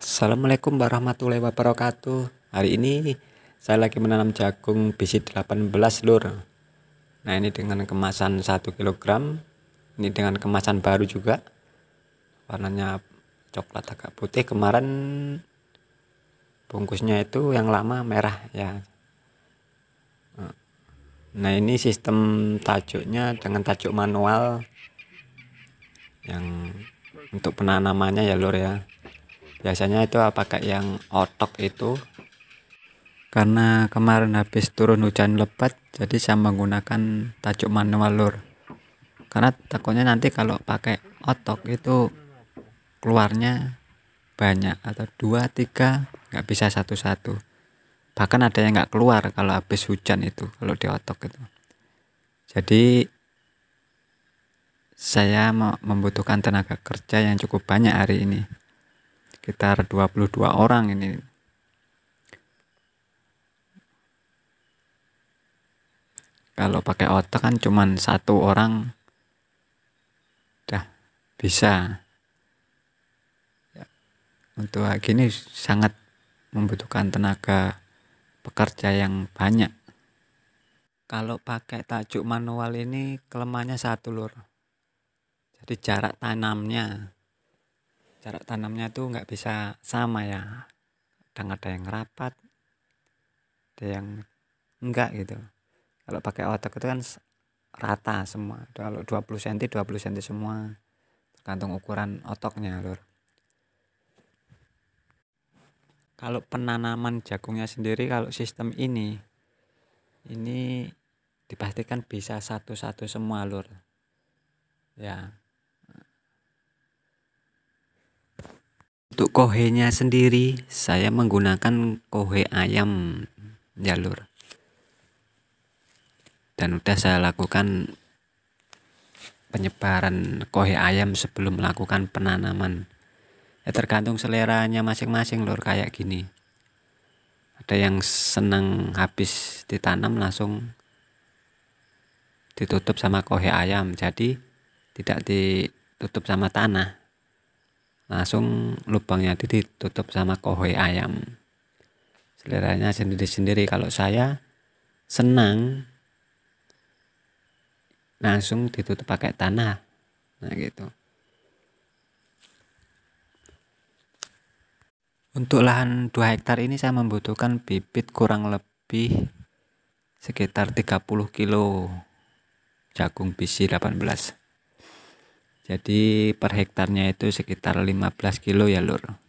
Assalamualaikum warahmatullahi wabarakatuh Hari ini saya lagi menanam jagung BC 18 lur Nah ini dengan kemasan 1 kg Ini dengan kemasan baru juga Warnanya coklat agak putih Kemarin bungkusnya itu yang lama merah ya nah ini sistem tajuknya dengan tajuk manual yang untuk penanamannya ya lur ya biasanya itu pakai yang otok itu karena kemarin habis turun hujan lebat jadi saya menggunakan tajuk manual lur karena takutnya nanti kalau pakai otok itu keluarnya banyak atau dua tiga nggak bisa satu-satu bahkan ada yang nggak keluar kalau habis hujan itu kalau di otok itu jadi saya membutuhkan tenaga kerja yang cukup banyak hari ini sekitar 22 orang ini kalau pakai otak kan cuman satu orang dah bisa ya, untuk gini sangat membutuhkan tenaga pekerja yang banyak. Kalau pakai tajuk manual ini kelemahannya satu lur. Jadi jarak tanamnya jarak tanamnya itu nggak bisa sama ya kadang ada yang rapat ada yang enggak gitu kalau pakai otak itu kan rata semua kalau 20 cm 20 cm semua tergantung ukuran otoknya lur kalau penanaman jagungnya sendiri kalau sistem ini ini dipastikan bisa satu-satu semua lur ya untuk kohenya sendiri saya menggunakan kohe ayam ya dan udah saya lakukan penyebaran kohe ayam sebelum melakukan penanaman ya tergantung seleranya masing-masing lor kayak gini ada yang senang habis ditanam langsung ditutup sama kohe ayam jadi tidak ditutup sama tanah langsung lubangnya ditutup sama kohe ayam seleranya sendiri-sendiri kalau saya senang langsung ditutup pakai tanah nah gitu Untuk lahan 2 hektar ini saya membutuhkan bibit kurang lebih sekitar 30 kilo jagung delapan 18. Jadi per hektarnya itu sekitar 15 kilo ya, Lur.